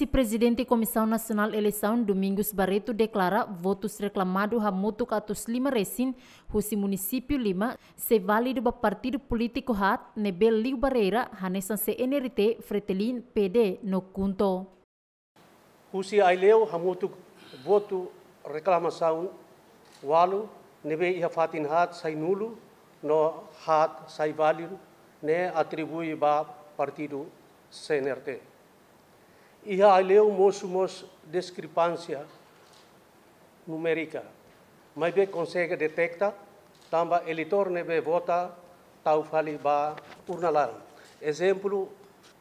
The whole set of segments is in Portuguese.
Vice-presidente da Comissão Nacional Eleição Domingos Barreto declara votos reclamados hamutu Catos lima Recin, husi município lima se válido para partido político RAT, nebel liu barreira hanesan CNRT, Fretilin, fretelin PD no Cunto. Husi aileu hamutu voto reclamação walu nebe ia fatin sai nulo no RAT, sai válido ne atribui ba partido CNRT ihaleu mos discrepância numérica. Mas bem consegue detectar, ele eleitor nebe vota, tau fali ba urnalar. Exemplo,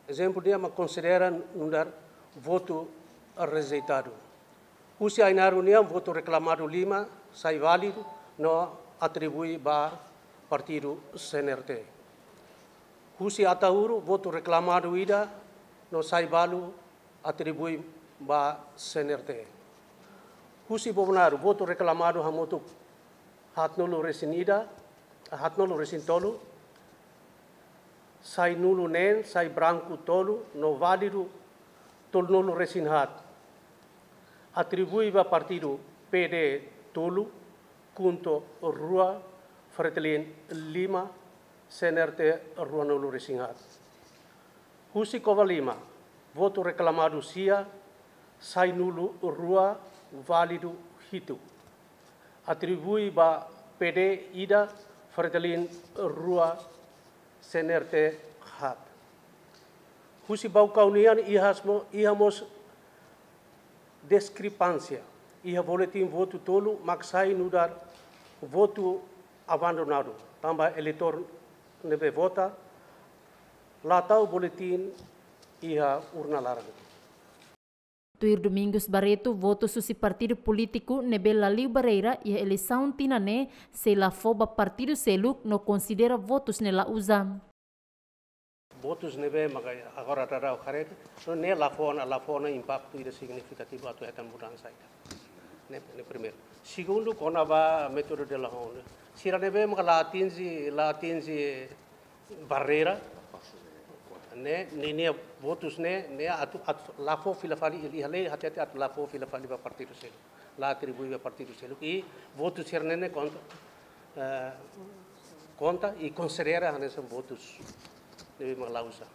exemplo de ama consideram um dar voto rejeitado. Usi na reunião, voto reclamado Lima, sai válido, não atribui ba partido CNRT. Usi atauro, voto reclamado Ida, não sai válido, atribuim ba CNRT. Husi bonar voto reclamado hamotuk hatnulu resinida, hatnulu resintolu, sai nulu nen, sai branco tolu, no válido, tolnulu resinhat. atribuim ba partido PD tolu, kunto rua, fretelin lima, CNRT rua nulu resinhat. Husi kova lima, voto reclamado sia, sai nulo rua válido hito. Atribui ba PD ida Ferdelin rua senerte hat. Husi bau kaunian ihasmo ihamos discrepância. Iha boletim voto tolo, maxai nudar voto abandonado. Tamba eleitor nebe vota, latau está boletim ia urna larga. Tuir Domingos Barreto voto susi partido político Nebela Liu Barreira e eleição tinané se la foba partido seluk no considera votos nela usa. Votos nebe agora dará o so ne la fona la fona impacto ira significativo atu etan mudança ida. Ne primeiro. Segundo kona ba metodo de la hona. Sira nebe maga latinzi latinzi barreira 네, votusne ne atu lafo filafali ihale hatete at lafo filafali ba partido selu la atribuye ba partido selu i votus herne ne conta conta i considera hane sem votus de malausa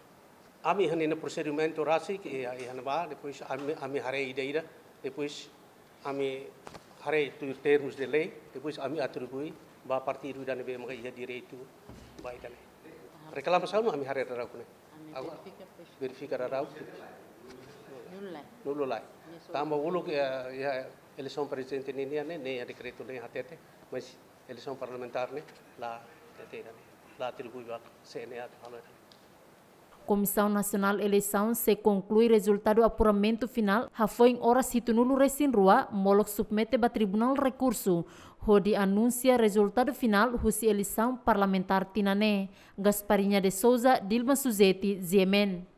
ami hane ne procedimento rasi ki hane ba depois ami ami hare ideira depois ami hare tu termos de lei depois ami atribui ba partido dane be magai dia direito ba itane réclame salmo ami harede raw kone vérifica aɗa raw nullulay tamba wuluk élection presidente ni ni pues, ane ni a décréto ne, ha tete mas élection parlementaire ne la tete la tirguy wak cne ak haloytane Comissão Nacional Eleição se conclui resultado apuramento final ha foi ora situ nulu resin rua molok submete ba tribunal recurso Rodi anuncia resultado final husi eleição parlamentar tinane Gasparinha de Souza Dilma Suzeti Ziemen